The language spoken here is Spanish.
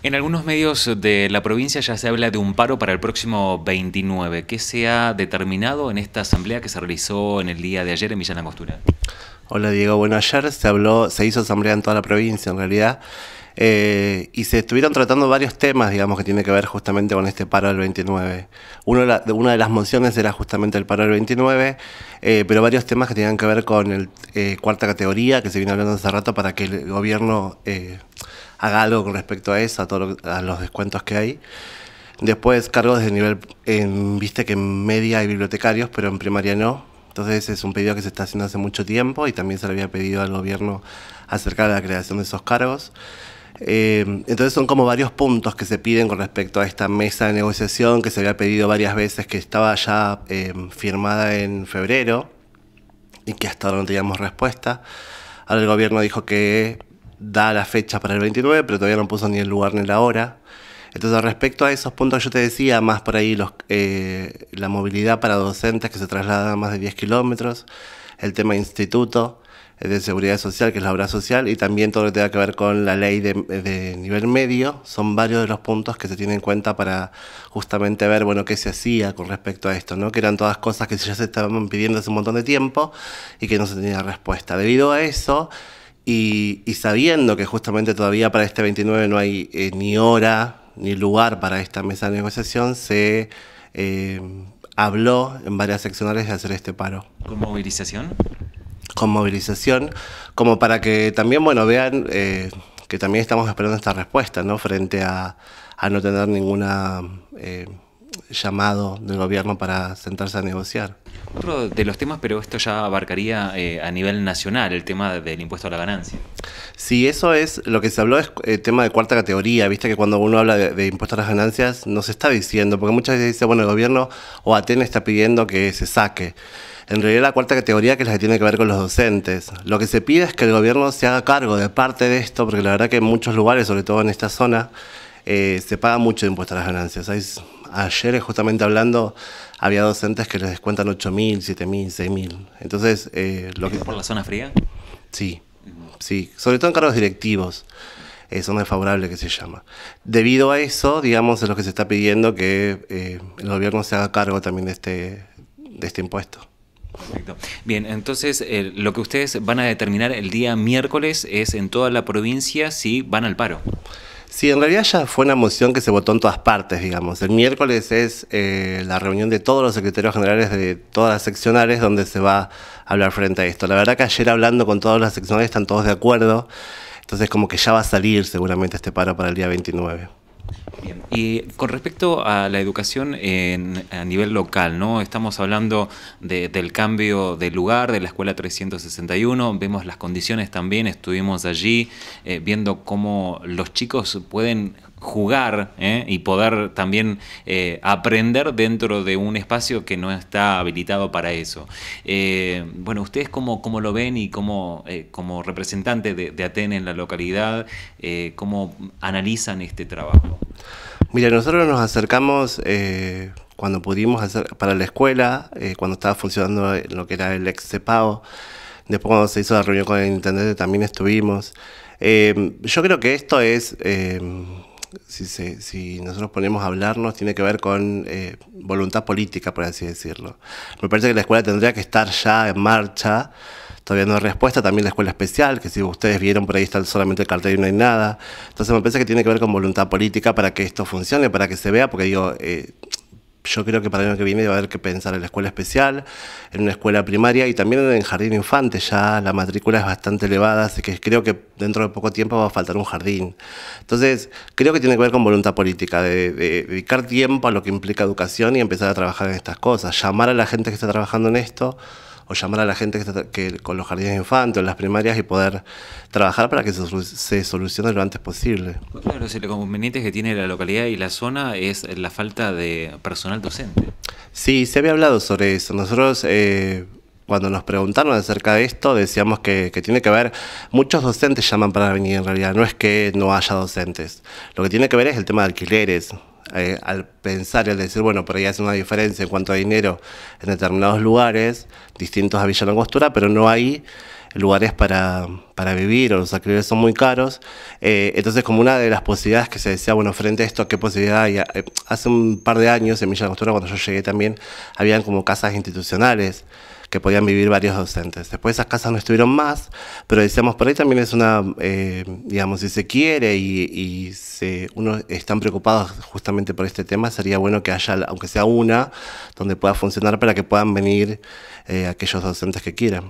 En algunos medios de la provincia ya se habla de un paro para el próximo 29. ¿Qué se ha determinado en esta asamblea que se realizó en el día de ayer en Villana Costura? Hola Diego, bueno, ayer se habló, se hizo asamblea en toda la provincia en realidad. Eh, y se estuvieron tratando varios temas, digamos, que tiene que ver justamente con este paro del 29. Uno de una de las mociones era justamente el paro del 29, eh, pero varios temas que tenían que ver con el eh, cuarta categoría, que se viene hablando hace rato para que el gobierno haga algo con respecto a eso, a todos los descuentos que hay. Después cargos desde nivel, viste que en media hay bibliotecarios, pero en primaria no. Entonces es un pedido que se está haciendo hace mucho tiempo y también se le había pedido al gobierno acerca de la creación de esos cargos. Eh, entonces son como varios puntos que se piden con respecto a esta mesa de negociación que se había pedido varias veces, que estaba ya eh, firmada en febrero y que hasta ahora no teníamos respuesta. Ahora el gobierno dijo que da la fecha para el 29, pero todavía no puso ni el lugar ni la hora. Entonces, respecto a esos puntos que yo te decía, más por ahí los, eh, la movilidad para docentes que se trasladan más de 10 kilómetros, el tema de instituto eh, de seguridad social, que es la obra social, y también todo lo que tenga que ver con la ley de, nivel medio, son varios de los puntos que se tienen en cuenta para justamente ver, bueno, qué se hacía con respecto a esto, ¿no? Que eran todas cosas que ya se estaban pidiendo hace un montón de tiempo y que no se tenía respuesta. Debido a eso, y, sabiendo que justamente todavía para este 29 no hay eh, ni hora ni lugar para esta mesa de negociación, se eh, habló en varias seccionales de hacer este paro. ¿Con movilización? Con movilización, como para que también, bueno, vean eh, que también estamos esperando esta respuesta, ¿no? Frente a, a no tener ninguna llamado del gobierno para sentarse a negociar. Otro de los temas, pero esto ya abarcaría eh, a nivel nacional, el tema del impuesto a la ganancia. Sí, eso es, lo que se habló es el eh, tema de cuarta categoría, viste que cuando uno habla de, impuestos impuesto a las ganancias no se está diciendo, porque muchas veces dice, bueno, el gobierno o Atene está pidiendo que se saque. En realidad la cuarta categoría que es la que tiene que ver con los docentes. Lo que se pide es que el gobierno se haga cargo de parte de esto, porque la verdad que en muchos lugares, sobre todo en esta zona, eh, se paga mucho de impuesto a las ganancias. Hay Ayer justamente hablando, había docentes que les descuentan 8.000, 7.000, 6.000. Entonces, eh, lo que... ¿Por la zona fría? Sí, sí. Sobre todo en cargos directivos. zona desfavorable que se llama. Debido a eso, digamos, es lo que se está pidiendo que eh, el gobierno se haga cargo también de este, de este impuesto. Perfecto. Bien, entonces eh, lo que ustedes van a determinar el día miércoles es en toda la provincia si van al paro. Sí, en realidad ya fue una moción que se votó en todas partes, digamos. El miércoles es eh, la reunión de todos los secretarios generales de todas las seccionales donde se va a hablar frente a esto. La verdad que ayer hablando con todas las seccionales están todos de acuerdo, entonces como que ya va a salir seguramente este paro para el día 29. Y con respecto a la educación en, a nivel local, ¿no? Estamos hablando del cambio de lugar de la Escuela 361, vemos las condiciones también, estuvimos allí eh, viendo cómo los chicos pueden jugar ¿eh? y poder también eh, aprender dentro de un espacio que no está habilitado para eso. Eh, bueno, ¿ustedes cómo, cómo, lo ven y cómo, como representante de, de, en la localidad, cómo analizan este trabajo? Mira, nosotros nos acercamos cuando pudimos hacer para la escuela, cuando estaba funcionando lo que era el ex CEPAO. Después cuando se hizo la reunión con el intendente también estuvimos. yo creo que esto es si, si nosotros ponemos a hablarnos, tiene que ver con eh, voluntad política, por así decirlo. Me parece que la escuela tendría que estar ya en marcha, todavía no hay respuesta, también la escuela especial, que si ustedes vieron por ahí está solamente el cartel y no hay nada. Entonces me parece que tiene que ver con voluntad política para que esto funcione, para que se vea, porque digo, eh, yo creo que para el año que viene va a haber que pensar en la escuela especial, en una escuela primaria y también en el jardín infante. Ya la matrícula es bastante elevada, así que creo que dentro de poco tiempo va a faltar un jardín. Entonces, creo que tiene que ver con voluntad política, de, de dedicar tiempo a lo que implica educación y empezar a trabajar en estas cosas, llamar a la gente que está trabajando en esto o llamar a la gente que, que con los jardines de infantes las primarias y poder trabajar para que se, solucione lo antes posible. Pues claro, si lo conveniente que tiene la localidad y la zona es la falta de personal docente. Sí, se había hablado sobre eso. Nosotros... Eh, cuando nos preguntaron acerca de esto, decíamos que, que, tiene que ver, muchos docentes llaman para venir en realidad, no es que no haya docentes, lo que tiene que ver es el tema de alquileres, eh, al pensar, el decir, bueno, por ahí hace una diferencia en cuanto a dinero en determinados lugares, distintos a Villa costura, pero no hay lugares para, para vivir o los alquileres son muy caros. Eh, entonces, como una de las posibilidades que se decía, bueno, frente a esto, ¿qué posibilidad hay? Eh, hace un par de años en Villa Costura, cuando yo llegué también, habían como casas institucionales que podían vivir varios docentes. Después esas casas no estuvieron más, pero decíamos, por ahí también es una, eh, digamos, si se quiere y, se, uno están preocupados justamente por este tema, sería bueno que haya, aunque sea una, donde pueda funcionar para que puedan venir aquellos docentes que quieran.